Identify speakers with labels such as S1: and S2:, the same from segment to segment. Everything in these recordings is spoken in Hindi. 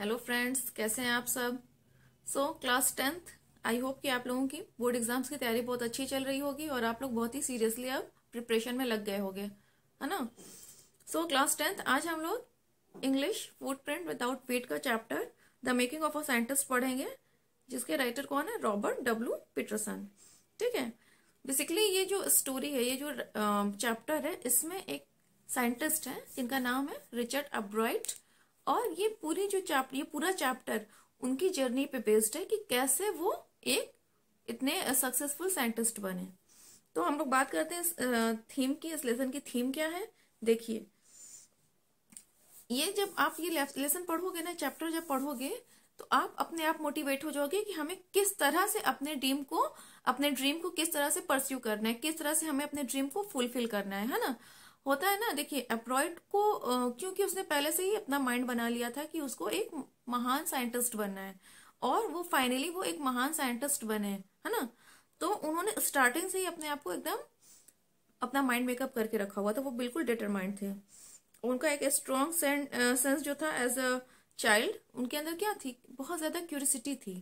S1: हेलो फ्रेंड्स कैसे हैं आप सब so class tenth I hope कि आप लोगों की बोर्ड एग्जाम्स की तैयारी बहुत अच्छी चल रही होगी और आप लोग बहुत ही सीरियसली अब प्रिपरेशन में लग गए होंगे है ना सो क्लास टेंथ आज हम लोग इंग्लिश फुटप्रिंट विदाउट पेट का chapter the making of a scientist पढ़ेंगे जिसके राइटर कौन है रॉबर्ट डब्ल्यू पीटरसन ठीक है बेसिकली ये जो स्टोरी है ये जो चैप्टर है इसमें एक साइंटिस्ट है जिनका नाम है रिचर्ड अब्रॉइट और ये पूरी जो चैप्टर ये पूरा चैप्टर उनकी जर्नी पे बेस्ड है कि कैसे वो एक इतने सक्सेसफुल साइंटिस्ट बने तो हम लोग बात करते हैं थीम की इस लेसन की थीम क्या है देखिए ये जब आप ये लेसन पढ़ोगे ना चैप्टर जब पढ़ोगे तो आप अपने आप मोटिवेट हो जाओगे कि हमें किस तरह से अपने ड्रीम को अपने ड्रीम को किस तरह से परस्यू करना है किस तरह से हमें अपने ड्रीम को फुलफिल करना है है ना होता है ना देखिए एब्रॉयड को क्योंकि उसने पहले से ही अपना माइंड बना लिया था कि उसको एक महान साइंटिस्ट बनना है और वो फाइनली वो एक महान साइंटिस्ट बने है ना तो उन्होंने स्टार्टिंग से ही अपने आप को एकदम अपना माइंड मेकअप करके रखा हुआ था वो बिल्कुल डिटरमाइंड थे उनका एक स्ट्रॉन्ग सेंस जो था एज अ चाइल्ड उनके अंदर क्या थी बहुत ज्यादा क्यूरिसिटी थी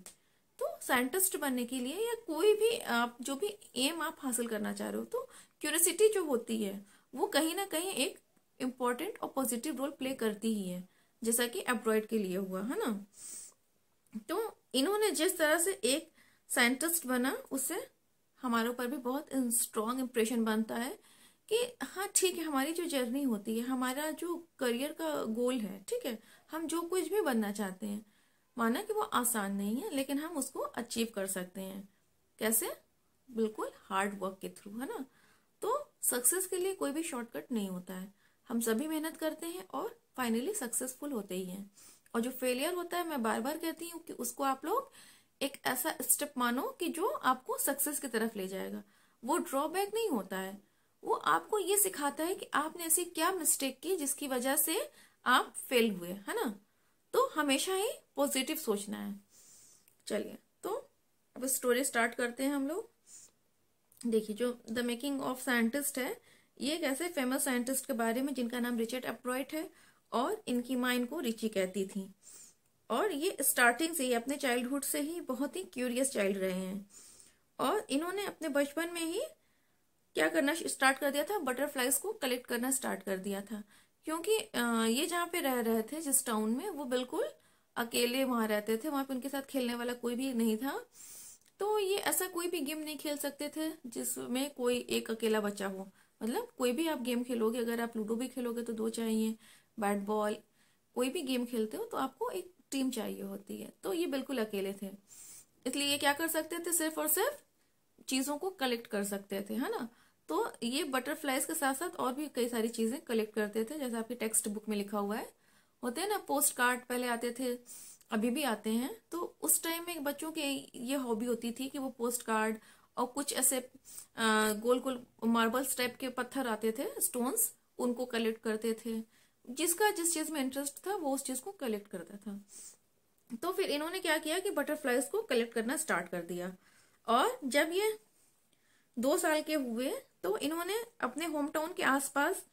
S1: तो साइंटिस्ट बनने के लिए या कोई भी आप जो भी एम आप हासिल करना चाह रहे हो तो क्यूरिसिटी जो होती है वो कहीं ना कहीं एक इम्पॉर्टेंट और पॉजिटिव रोल प्ले करती ही है जैसा कि एम्ब्रॉयड के लिए हुआ है ना तो इन्होंने जिस तरह से एक साइंटिस्ट बना उससे हमारे ऊपर भी बहुत स्ट्रॉन्ग इम्प्रेशन बनता है कि हाँ ठीक है हमारी जो जर्नी होती है हमारा जो करियर का गोल है ठीक है हम जो कुछ भी बनना चाहते हैं माना कि वो आसान नहीं है लेकिन हम उसको अचीव कर सकते हैं कैसे बिल्कुल हार्ड वर्क के थ्रू है ना तो सक्सेस के लिए कोई भी शॉर्टकट नहीं होता है हम सभी मेहनत करते हैं और फाइनली सक्सेसफुल होते ही हैं और जो फेलियर होता है मैं बार बार कहती हूँ कि उसको आप लोग एक ऐसा स्टेप मानो कि जो आपको सक्सेस की तरफ ले जाएगा वो ड्रॉबैक नहीं होता है वो आपको ये सिखाता है कि आपने ऐसी क्या मिस्टेक की जिसकी वजह से आप फेल हुए है ना तो हमेशा ही पॉजिटिव सोचना है चलिए तो अब स्टोरी स्टार्ट करते हैं हम लोग देखिए जो द मेकिंग ऑफ साइंटिस्ट है ये एक ऐसे फेमस साइंटिस्ट के बारे में जिनका नाम रिचर्ड अप्रॉइट है और इनकी माँ इनको रिची कहती थी और ये स्टार्टिंग से ही अपने चाइल्डहुड से ही बहुत ही क्यूरियस चाइल्ड रहे हैं और इन्होंने अपने बचपन में ही क्या करना स्टार्ट कर दिया था बटरफ्लाइज को कलेक्ट करना स्टार्ट कर दिया था क्योंकि ये जहाँ पे रह रहे थे जिस टाउन में वो बिल्कुल अकेले वहां रहते थे वहां पे उनके साथ खेलने वाला कोई भी नहीं था तो ये ऐसा कोई भी गेम नहीं खेल सकते थे जिसमें कोई एक अकेला बच्चा हो मतलब कोई भी आप गेम खेलोगे अगर आप लूडो भी खेलोगे तो दो चाहिए बैट बॉल कोई भी गेम खेलते हो तो आपको एक टीम चाहिए होती है तो ये बिल्कुल अकेले थे इसलिए ये क्या कर सकते थे सिर्फ और सिर्फ चीज़ों को कलेक्ट कर सकते थे है ना तो ये बटरफ्लाइज के साथ साथ और भी कई सारी चीज़ें कलेक्ट करते थे जैसे आपकी टेक्स्ट बुक में लिखा हुआ है होते हैं ना पोस्ट कार्ड पहले आते थे अभी भी आते हैं तो उस टाइम में बच्चों के ये हॉबी होती थी कि वो पोस्ट कार्ड और कुछ ऐसे गोल गोल मार्बल्स टाइप के पत्थर आते थे स्टोन्स उनको कलेक्ट करते थे जिसका जिस चीज़ में इंटरेस्ट था वो उस चीज़ को कलेक्ट करता था तो फिर इन्होंने क्या किया कि बटरफ्लाईज को कलेक्ट करना स्टार्ट कर दिया और जब ये दो साल के हुए तो इन्होंने अपने होम टाउन के आसपास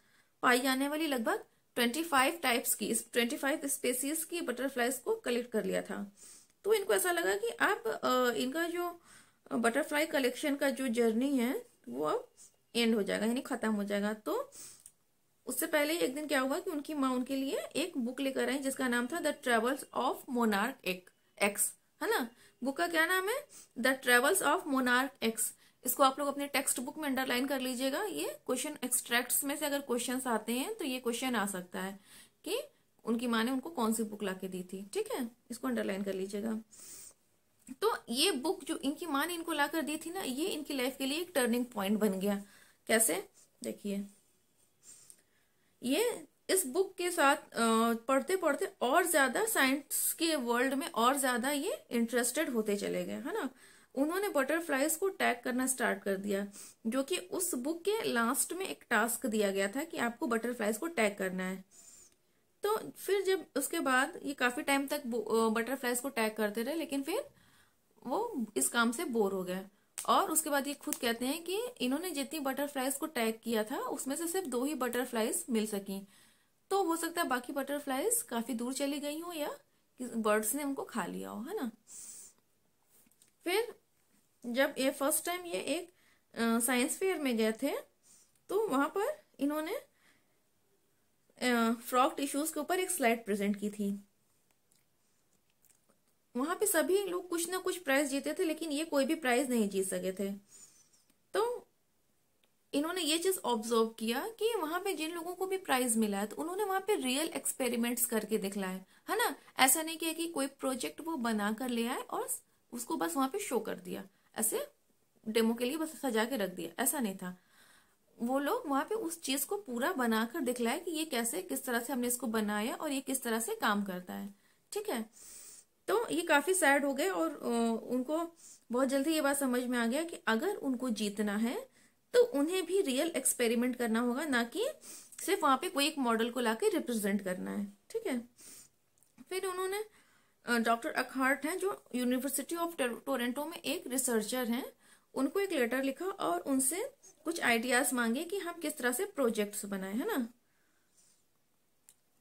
S1: पाई जाने वाली लगभग 25 टाइप्स की 25 स्पेसीज की बटरफ्लाइज को कलेक्ट कर लिया था तो इनको ऐसा लगा कि अब इनका जो बटरफ्लाई कलेक्शन का जो जर्नी है वो अब एंड हो जाएगा यानी खत्म हो जाएगा तो उससे पहले एक दिन क्या हुआ कि उनकी माँ उनके लिए एक बुक लेकर आई जिसका नाम था the travels of monarch X है ना बुक का क्या नाम है the travels of monarch X इसको आप लोग अपने टेक्स्ट बुक में अंडरलाइन कर लीजिएगा ये क्वेश्चन एक्सट्रैक्ट्स में से अगर क्वेश्चन आते हैं तो ये क्वेश्चन आ सकता है कि उनकी माँ ने उनको कौन सी बुक ला दी थी ठीक है इसको अंडरलाइन कर लीजिएगा तो ये बुक जो इनकी माँ ने इनको ला कर दी थी ना ये इनकी लाइफ के लिए एक टर्निंग पॉइंट बन गया कैसे देखिए ये इस बुक के साथ पढ़ते पढ़ते और ज्यादा साइंस के वर्ल्ड में और ज्यादा ये इंटरेस्टेड होते चले गए है ना उन्होंने बटरफ्लाइज को टैग करना स्टार्ट कर दिया जो कि उस बुक के लास्ट में एक टास्क दिया गया था कि आपको बटरफ्लाइज को टैग करना है तो फिर जब उसके बाद ये काफ़ी टाइम तक बटरफ्लाइज को टैग करते रहे लेकिन फिर वो इस काम से बोर हो गया और उसके बाद ये खुद कहते हैं कि इन्होंने जितनी बटरफ्लाइज को टैग किया था उसमें से सिर्फ दो ही बटरफ्लाइज मिल सकी तो हो सकता है बाकी बटरफ्लाइज काफ़ी दूर चली गई हो या बर्ड्स ने उनको खा लिया हो है ना फिर जब ये फर्स्ट टाइम ये एक साइंस फेयर में गए थे तो वहाँ पर इन्होंने फ्रॉक टिश्यूज के ऊपर एक स्लाइड प्रेजेंट की थी वहाँ पे सभी लोग कुछ ना कुछ प्राइज जीते थे लेकिन ये कोई भी प्राइज नहीं जीत सके थे तो इन्होंने ये चीज ऑब्जर्व किया कि वहां पे जिन लोगों को भी प्राइज मिला है तो उन्होंने वहां पे रियल एक्सपेरिमेंट्स करके दिखलाए है ना ऐसा नहीं किया कि कोई प्रोजेक्ट वो बना कर ले आए और उसको बस वहां पे शो कर दिया ऐसे डेमो के लिए बस सजा के रख दिया ऐसा नहीं था वो लोग वहां पे उस चीज को पूरा बनाकर दिखलाए कि ये कैसे किस तरह से हमने इसको बनाया और ये किस तरह से काम करता है ठीक है तो ये काफी सैड हो गए और उनको बहुत जल्दी ये बात समझ में आ गया कि अगर उनको जीतना है तो उन्हें भी रियल एक्सपेरिमेंट करना होगा ना कि सिर्फ वहां पे कोई एक मॉडल को लाके रिप्रेजेंट करना है ठीक है फिर उन्होंने डॉक्टर अखार्ट हैं जो यूनिवर्सिटी ऑफ टोरेंटो में एक रिसर्चर हैं उनको एक लेटर लिखा और उनसे कुछ आइडियाज मांगे कि हम किस तरह से प्रोजेक्ट्स बनाए है ना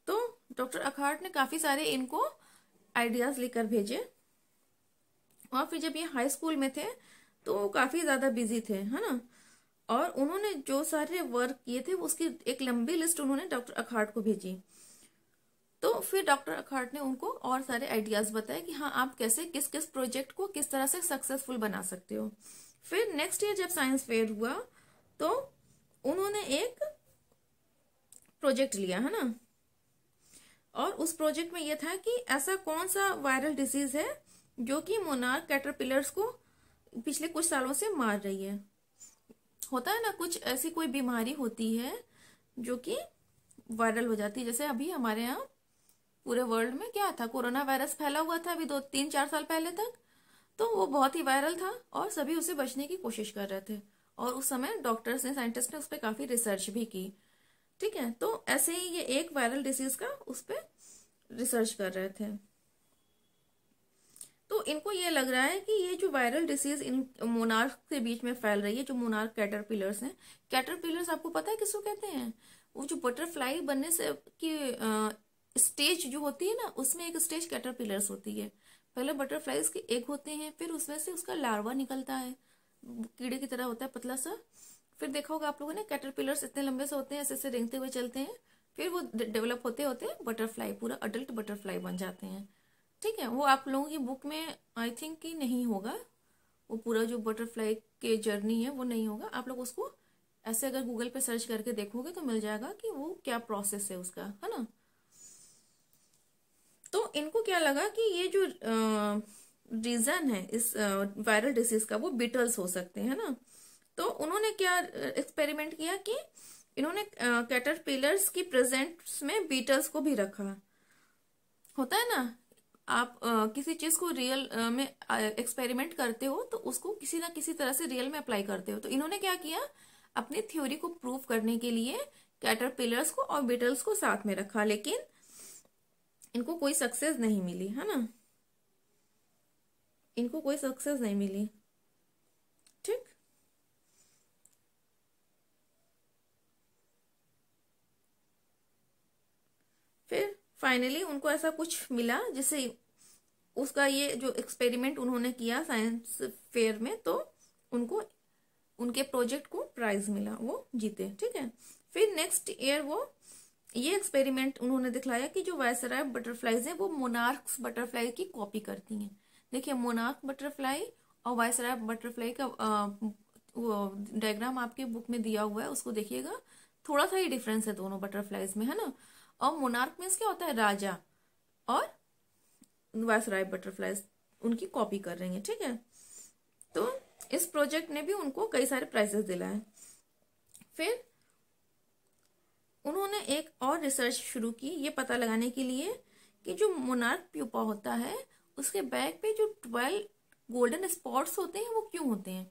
S1: तो डॉक्टर अखार्ट ने काफी सारे इनको आइडियाज लेकर भेजे और फिर जब ये हाई स्कूल में थे तो काफी ज्यादा बिजी थे है ना और उन्होंने जो सारे वर्क किए थे उसकी एक लंबी लिस्ट उन्होंने डॉक्टर अखार्ट को भेजी तो फिर डॉक्टर अखाट ने उनको और सारे आइडियाज बताए कि हाँ आप कैसे किस किस प्रोजेक्ट को किस तरह से सक्सेसफुल बना सकते हो फिर नेक्स्ट ईयर जब साइंस फेयर हुआ तो उन्होंने एक प्रोजेक्ट लिया है ना और उस प्रोजेक्ट में यह था कि ऐसा कौन सा वायरल डिजीज है जो कि मोनार कैटरपिलर्स को पिछले कुछ सालों से मार रही है होता है ना कुछ ऐसी कोई बीमारी होती है जो कि वायरल हो जाती है जैसे अभी हमारे यहाँ पूरे वर्ल्ड में क्या था कोरोना वायरस फैला हुआ था अभी दो तीन चार साल पहले तक तो वो बहुत ही वायरल था और सभी उसे बचने की कोशिश कर रहे थे और उस समय डॉक्टर्स ने साइंटिस्ट ने उस पर काफ़ी रिसर्च भी की ठीक है तो ऐसे ही ये एक वायरल डिसीज का उस पर रिसर्च कर रहे थे तो इनको ये लग रहा है कि ये जो वायरल डिसीज इन मोनार्क के बीच में फैल रही है जो मोनार्क कैटर पिलर्स हैं कैटरपिलर्स आपको पता है किसको कहते हैं वो जो बटरफ्लाई बनने से की स्टेज जो होती है ना उसमें एक स्टेज कैटरपिलर्स होती है पहले बटरफ्लाइज के एग होते हैं फिर उसमें से उसका लार्वा निकलता है कीड़े की तरह होता है पतला सा फिर देखा होगा आप लोगों ने कैटरपिलर्स इतने लंबे से होते हैं ऐसे ऐसे रेंगते हुए चलते हैं फिर वो डेवलप होते होते बटरफ्लाई पूरा अडल्ट बटरफ्लाई बन जाते हैं ठीक है वो आप लोगों की बुक में आई थिंक कि नहीं होगा वो पूरा जो बटरफ्लाई के जर्नी है वो नहीं होगा आप लोग उसको ऐसे अगर गूगल पे सर्च करके देखोगे तो मिल जाएगा कि वो क्या प्रोसेस है उसका है ना इनको क्या लगा कि ये जो रीजन है इस वायरल डिजीज का वो बीटल्स हो सकते हैं ना तो उन्होंने क्या एक्सपेरिमेंट किया कि इन्होंने कैटरपिलर्स की प्रेजेंट में बीटल्स को भी रखा होता है ना आप आ, किसी चीज को रियल आ, में एक्सपेरिमेंट करते हो तो उसको किसी ना किसी तरह से रियल में अप्लाई करते हो तो इन्होंने क्या किया अपनी थ्योरी को प्रूव करने के लिए कैटरपिलर्स को और बीटल्स को साथ में रखा लेकिन इनको कोई सक्सेस नहीं मिली है ना इनको कोई सक्सेस नहीं मिली ठीक फिर फाइनली उनको ऐसा कुछ मिला जिसे उसका ये जो एक्सपेरिमेंट उन्होंने किया साइंस फेयर में तो उनको उनके प्रोजेक्ट को प्राइज मिला वो जीते ठीक है फिर नेक्स्ट ईयर वो ये एक्सपेरिमेंट उन्होंने दिखलाया कि जो वायसराय बटरफ्लाइज हैं वो मोनार्क्स बटरफ्लाई की कॉपी करती हैं देखिए मोनार्क बटरफ्लाई और वायसराय बटरफ्लाई का डायग्राम आपके बुक में दिया हुआ है उसको देखिएगा थोड़ा सा ही डिफरेंस है दोनों बटरफ्लाइज में है ना और मोनार्क मीन्स क्या होता है राजा और वायसराय बटरफ्लाइज उनकी कॉपी कर रही हैं ठीक है तो इस प्रोजेक्ट ने भी उनको कई सारे प्राइजेस दिलाए फिर उन्होंने एक और रिसर्च शुरू की ये पता लगाने के लिए कि जो मोनार्क प्यूपा होता है उसके बैक पे जो ट्वेल्व गोल्डन स्पॉट्स होते हैं वो क्यों होते हैं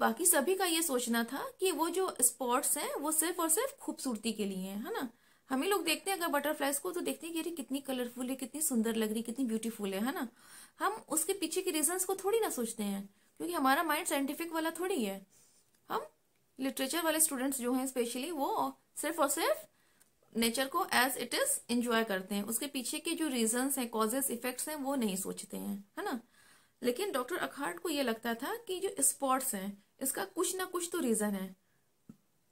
S1: बाकी सभी का ये सोचना था कि वो जो स्पॉट्स हैं वो सिर्फ और सिर्फ खूबसूरती के लिए हैं है ना हम ही लोग देखते हैं अगर बटरफ्लाइज को तो देखते हैं कि अरे कितनी कलरफुल है कितनी सुंदर लग रही कितनी ब्यूटीफुल है है ना हम उसके पीछे के रीजन को थोड़ी ना सोचते हैं क्योंकि हमारा माइंड साइंटिफिक वाला थोड़ी है हम लिटरेचर वाले स्टूडेंट्स जो हैं स्पेशली वो सिर्फ और सिर्फ नेचर को एज इट इज इंजॉय करते हैं उसके पीछे के जो रीजन हैं कॉजेस इफेक्ट्स हैं वो नहीं सोचते हैं है ना लेकिन डॉक्टर अखाड़ को ये लगता था कि जो स्पॉट्स हैं इसका कुछ ना कुछ तो रीजन है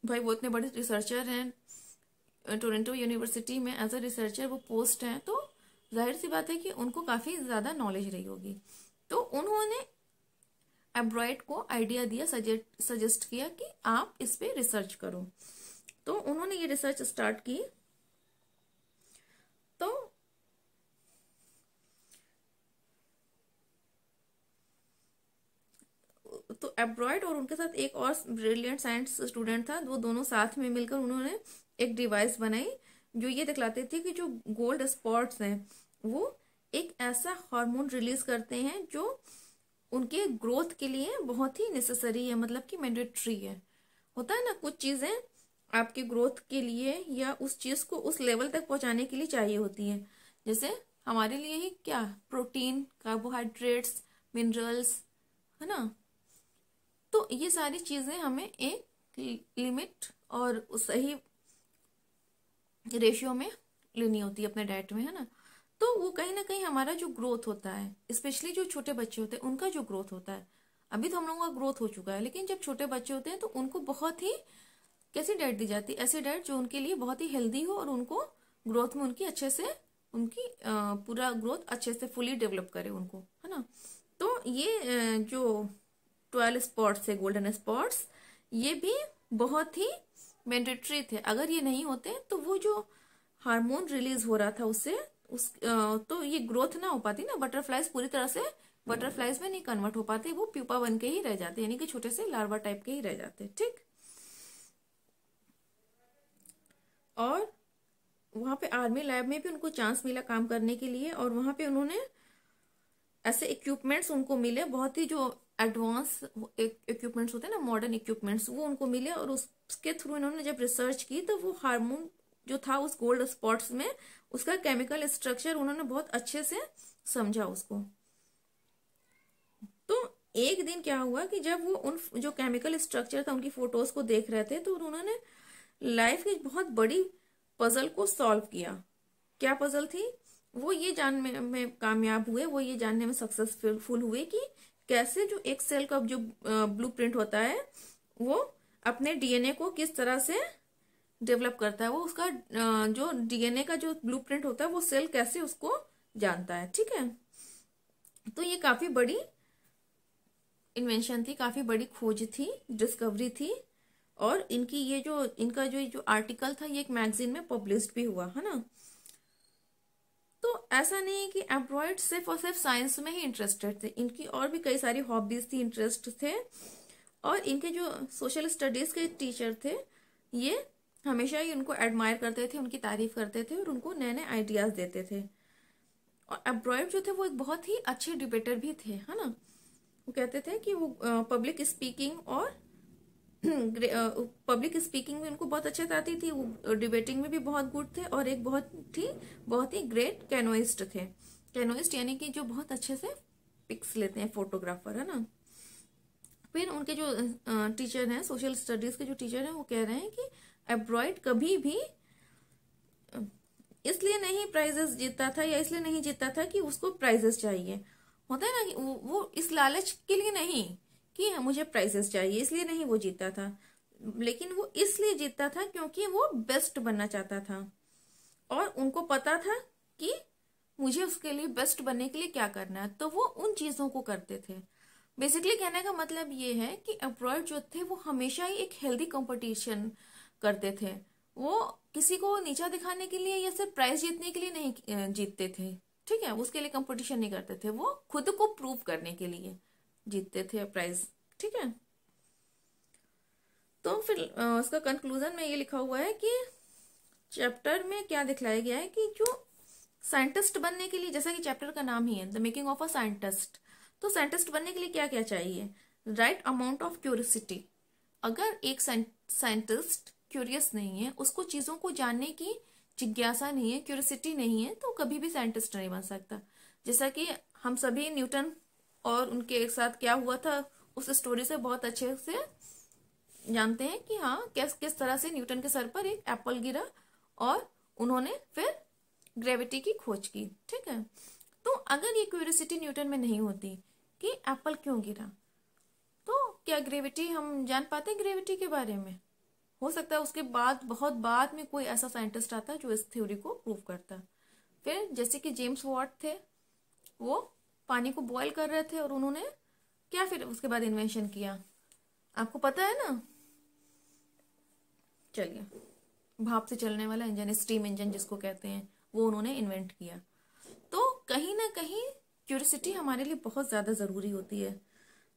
S1: भाई वो इतने बड़े रिसर्चर हैं टोरेंटो यूनिवर्सिटी में एज अ रिसर्चर वो पोस्ट हैं तो जाहिर सी बात है कि उनको काफ़ी ज़्यादा नॉलेज रही होगी तो उन्होंने एब्रॉयड को आइडिया दिया सजेस्ट किया कि आप इस पर रिसर्च करो तो उन्होंने ये रिसर्च स्टार्ट की तो तो एब्रॉयड और उनके साथ एक और ब्रिलियंट साइंस स्टूडेंट था वो दोनों साथ में मिलकर उन्होंने एक डिवाइस बनाई जो ये दिखलाते थे कि जो गोल्ड स्पॉट्स हैं वो एक ऐसा हार्मोन रिलीज करते हैं जो उनके ग्रोथ के लिए बहुत ही नेसेसरी है मतलब कि मैंडेटरी है होता है ना कुछ चीज़ें आपके ग्रोथ के लिए या उस चीज़ को उस लेवल तक पहुंचाने के लिए चाहिए होती हैं जैसे हमारे लिए ही क्या प्रोटीन कार्बोहाइड्रेट्स मिनरल्स है ना तो ये सारी चीज़ें हमें एक लिमिट और सही रेशियो में लेनी होती है अपने डाइट में है ना तो वो कहीं ना कहीं हमारा जो ग्रोथ होता है स्पेशली जो छोटे बच्चे होते हैं उनका जो ग्रोथ होता है अभी तो हम लोगों का ग्रोथ हो चुका है लेकिन जब छोटे बच्चे होते हैं तो उनको बहुत ही कैसी डाइट दी जाती है ऐसी डाइट जो उनके लिए बहुत ही हेल्दी हो और उनको ग्रोथ में उनकी अच्छे से उनकी पूरा ग्रोथ अच्छे से फुली डेवलप करे उनको है ना तो ये जो ट्वेल्व स्पॉट्स है गोल्डन स्पॉट्स ये भी बहुत ही मैंडेटरी थे अगर ये नहीं होते तो वो जो हार्मोन रिलीज हो रहा था उससे उस तो ये ग्रोथ ना हो पाती ना बटरफ्लाइज पूरी तरह से बटरफ्लाइज में नहीं कन्वर्ट हो पाते वो प्यूपा बन के ही रह जाते यानी कि छोटे से लार्वा टाइप के ही रह जाते ठीक और वहां पे आर्मी लैब में भी उनको चांस मिला काम करने के लिए और वहां पे उन्होंने ऐसे इक्विपमेंट्स उनको मिले बहुत ही जो एडवांस इक्विपमेंट्स होते हैं ना मॉडर्न इक्विपमेंट्स वो उनको मिले और उसके थ्रू इन्होंने जब रिसर्च की तो वो हार्मोन जो था उस गोल्ड स्पॉट्स में उसका केमिकल स्ट्रक्चर उन्होंने बहुत अच्छे से समझा उसको तो एक दिन क्या हुआ कि जब वो उन जो केमिकल स्ट्रक्चर था उनकी फोटोज को देख रहे थे तो उन्होंने लाइफ की बहुत बड़ी पजल को सॉल्व किया क्या पजल थी वो ये जानने में, कामयाब हुए वो ये जानने में सक्सेसफुल हुए कि कैसे जो एक सेल का जो ब्लूप्रिंट होता है वो अपने डीएनए को किस तरह से डेवलप करता है वो उसका जो डीएनए का जो ब्लूप्रिंट होता है वो सेल कैसे उसको जानता है ठीक है तो ये काफी बड़ी इन्वेंशन थी काफी बड़ी खोज थी डिस्कवरी थी और इनकी ये जो इनका जो जो आर्टिकल था ये एक मैगजीन में पब्लिश भी हुआ है ना तो ऐसा नहीं है कि एम्प्रॉयड सिर्फ और सिर्फ साइंस में ही इंटरेस्टेड थे इनकी और भी कई सारी हॉबीज थी इंटरेस्ट थे और इनके जो सोशल स्टडीज के टीचर थे ये हमेशा ही उनको एडमायर करते थे उनकी तारीफ करते थे और उनको नए नए आइडियाज़ देते थे और एम्ब्रॉयड जो थे वो एक बहुत ही अच्छे डिबेटर भी थे है ना वो कहते थे कि वो पब्लिक स्पीकिंग और पब्लिक स्पीकिंग भी उनको बहुत अच्छा आती थी वो डिबेटिंग में भी बहुत गुड थे और एक बहुत ही बहुत ही ग्रेट कैनोइस्ट थे कैनोइस्ट यानी कि जो बहुत अच्छे से पिक्स लेते हैं फोटोग्राफर है ना फिर उनके जो टीचर हैं सोशल स्टडीज के जो टीचर हैं वो कह रहे हैं कि एब्रॉयड कभी भी इसलिए नहीं प्राइजेस जीतता था या इसलिए नहीं जीतता था कि उसको प्राइजेस चाहिए होता है ना वो, वो इस लालच के लिए नहीं कि हाँ, मुझे प्राइजेस चाहिए इसलिए नहीं वो जीतता था लेकिन वो इसलिए जीतता था क्योंकि वो बेस्ट बनना चाहता था और उनको पता था कि मुझे उसके लिए बेस्ट बनने के लिए क्या करना है तो वो उन चीज़ों को करते थे बेसिकली कहने का मतलब ये है कि एम्प्लॉयड जो थे वो हमेशा ही एक हेल्दी कंपटीशन करते थे वो किसी को नीचा दिखाने के लिए या सिर्फ प्राइज जीतने के लिए नहीं जीतते थे ठीक है उसके लिए कंपटीशन नहीं करते थे वो खुद को प्रूव करने के लिए जीतते थे प्राइज ठीक है तो फिर उसका कंक्लूजन में ये लिखा हुआ है कि चैप्टर में क्या दिखलाया गया है कि जो साइंटिस्ट बनने के लिए जैसा कि चैप्टर का नाम ही है the making of a scientist तो साइंटिस्ट बनने के लिए क्या क्या चाहिए राइट अमाउंट ऑफ क्यूरसिटी अगर एक साइंटिस्ट क्यूरियस नहीं है उसको चीज़ों को जानने की जिज्ञासा नहीं है क्यूरियसिटी नहीं है तो कभी भी साइंटिस्ट नहीं बन सकता जैसा कि हम सभी न्यूटन और उनके एक साथ क्या हुआ था उस स्टोरी से बहुत अच्छे से जानते हैं कि हाँ किस किस तरह से न्यूटन के सर पर एक एप्पल गिरा और उन्होंने फिर ग्रेविटी की खोज की ठीक है तो अगर ये क्यूरियसिटी न्यूटन में नहीं होती कि एप्पल क्यों गिरा तो क्या ग्रेविटी हम जान पाते ग्रेविटी के बारे में हो सकता है उसके बाद बहुत बाद में कोई ऐसा साइंटिस्ट आता है जो इस थ्योरी को प्रूव करता है फिर जैसे कि जेम्स वॉट थे वो पानी को बॉयल कर रहे थे और उन्होंने क्या फिर उसके बाद इन्वेंशन किया आपको पता है ना चलिए भाप से चलने वाला इंजन स्टीम इंजन जिसको कहते हैं वो उन्होंने इन्वेंट किया तो कहीं ना कहीं क्यूरसिटी हमारे लिए बहुत ज़्यादा ज़रूरी होती है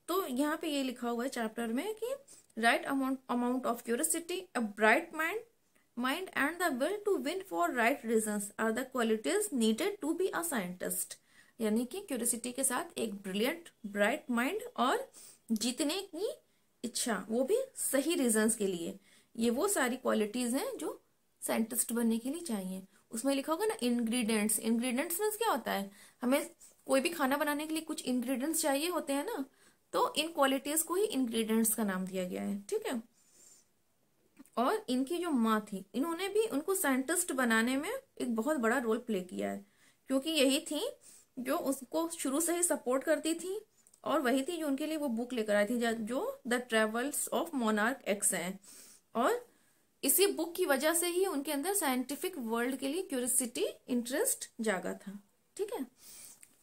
S1: तो यहाँ पे ये लिखा हुआ है चैप्टर में कि right amount, amount of curiosity, a bright mind, mind and the will to win for right reasons are the qualities needed to be a scientist. यानी कि क्यूरियसिटी के साथ एक ब्रिलियंट ब्राइट माइंड और जीतने की इच्छा वो भी सही रीजंस के लिए ये वो सारी क्वालिटीज हैं जो साइंटिस्ट बनने के लिए चाहिए उसमें लिखा होगा ना इंग्रेडिएंट्स इंग्रेडिएंट्स में क्या होता है हमें कोई भी खाना बनाने के लिए कुछ इंग्रेडिएंट्स चाहिए होते हैं ना तो इन क्वालिटीज को ही इंग्रेडिएंट्स का नाम दिया गया है ठीक है और इनकी जो माँ थी इन्होंने भी उनको साइंटिस्ट बनाने में एक बहुत बड़ा रोल प्ले किया है क्योंकि यही थी जो उसको शुरू से ही सपोर्ट करती थी और वही थी जो उनके लिए वो बुक लेकर आई थी जो the travels of monarch X है और इसी बुक की वजह से ही उनके अंदर साइंटिफिक वर्ल्ड के लिए क्यूरियसिटी इंटरेस्ट जागा था ठीक है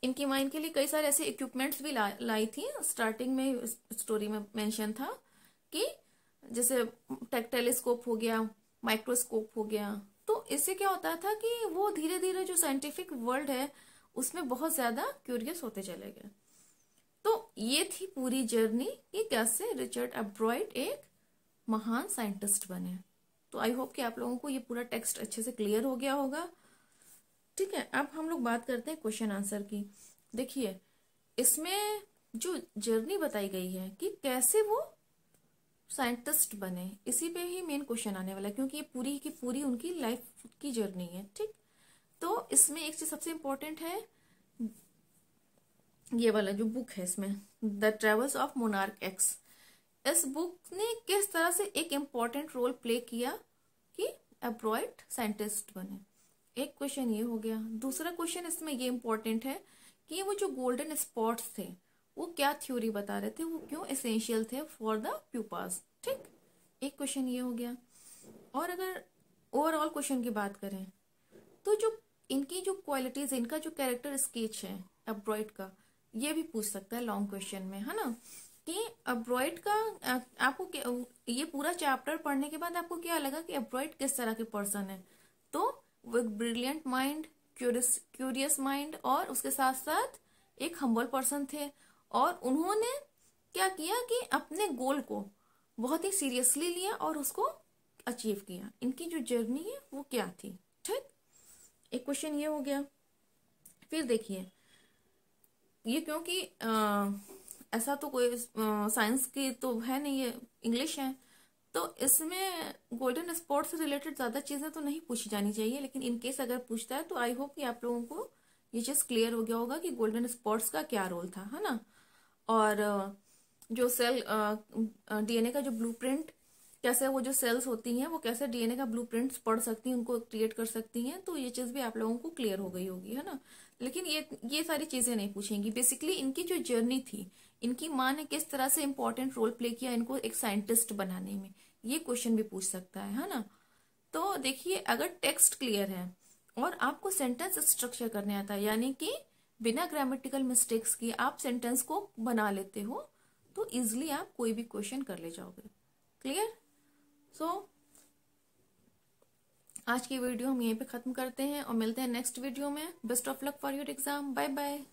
S1: इनकी माइन के लिए कई सारे ऐसे इक्विपमेंट्स भी ला, लाई थी स्टार्टिंग में स्टोरी में मेंशन था कि जैसे टेक्टेलिस्कोप हो गया माइक्रोस्कोप हो गया तो इससे क्या होता था कि वो धीरे धीरे जो साइंटिफिक वर्ल्ड है उसमें बहुत ज्यादा क्यूरियस होते चले गए तो ये थी पूरी जर्नी कि कैसे रिचर्ड एब्रॉयड एक महान साइंटिस्ट बने तो आई होप कि आप लोगों को ये पूरा टेक्स्ट अच्छे से क्लियर हो गया होगा ठीक है अब हम लोग बात करते हैं क्वेश्चन आंसर की देखिए इसमें जो जर्नी बताई गई है कि कैसे वो साइंटिस्ट बने इसी पे ही मेन क्वेश्चन आने वाला है क्योंकि ये पूरी की पूरी उनकी लाइफ की जर्नी है ठीक तो इसमें एक चीज सबसे इम्पोर्टेंट है ये वाला जो बुक है इसमें the travels of monarch X इस बुक ने किस तरह से एक इम्पॉर्टेंट रोल प्ले किया कि अप्रॉइड साइंटिस्ट बने एक क्वेश्चन ये हो गया दूसरा क्वेश्चन इसमें ये इम्पोर्टेंट है कि वो जो गोल्डन स्पॉट्स थे वो क्या थ्योरी बता रहे थे वो क्यों एसेंशियल थे फॉर द प्यूपास ठीक एक क्वेश्चन ये हो गया और अगर ओवरऑल क्वेश्चन की बात करें तो जो इनकी जो क्वालिटीज इनका जो कैरेक्टर स्केच है अब्रॉइड का ये भी पूछ सकता है लॉन्ग क्वेश्चन में है ना कि अब्रॉइड का आपको ये पूरा चैप्टर पढ़ने के बाद आपको क्या लगा कि अब्रॉइड किस तरह के पर्सन है तो एक brilliant mind curious curious mind और उसके साथ साथ एक हम्बल पर्सन थे और उन्होंने क्या किया कि अपने गोल को बहुत ही सीरियसली लिया और उसको अचीव किया इनकी जो जर्नी है वो क्या थी ठीक एक क्वेश्चन ये हो गया फिर देखिए ये क्योंकि आ, ऐसा तो कोई साइंस की तो है नहीं ये इंग्लिश है तो इसमें गोल्डन स्पॉट से रिलेटेड ज़्यादा चीज़ें तो नहीं पूछी जानी चाहिए लेकिन इन केस अगर पूछता है तो आई होप कि आप लोगों को ये चीज़ क्लियर हो गया होगा कि गोल्डन स्पॉट्स का क्या रोल था है ना और uh, जो सेल डीएनए uh, uh, का जो ब्लूप्रिंट कैसे वो जो सेल्स होती हैं वो कैसे डीएनए का ब्लूप्रिंट्स पढ़ सकती हैं उनको क्रिएट कर सकती हैं तो ये चीज़ भी आप लोगों को क्लियर हो गई होगी है ना लेकिन ये ये सारी चीज़ें नहीं पूछेंगी बेसिकली इनकी जो जर्नी थी इनकी माँ ने किस तरह से इम्पोर्टेंट रोल प्ले किया इनको एक साइंटिस्ट बनाने में ये क्वेश्चन भी पूछ सकता है है ना तो देखिए अगर टेक्स्ट क्लियर है और आपको सेंटेंस स्ट्रक्चर करने आता है यानी कि बिना ग्रामेटिकल मिस्टेक्स के आप सेंटेंस को बना लेते हो तो इजिली आप कोई भी क्वेश्चन कर ले जाओगे क्लियर सो so, आज की वीडियो हम यहीं पे ख़त्म करते हैं और मिलते हैं नेक्स्ट वीडियो में best of luck for your exam bye bye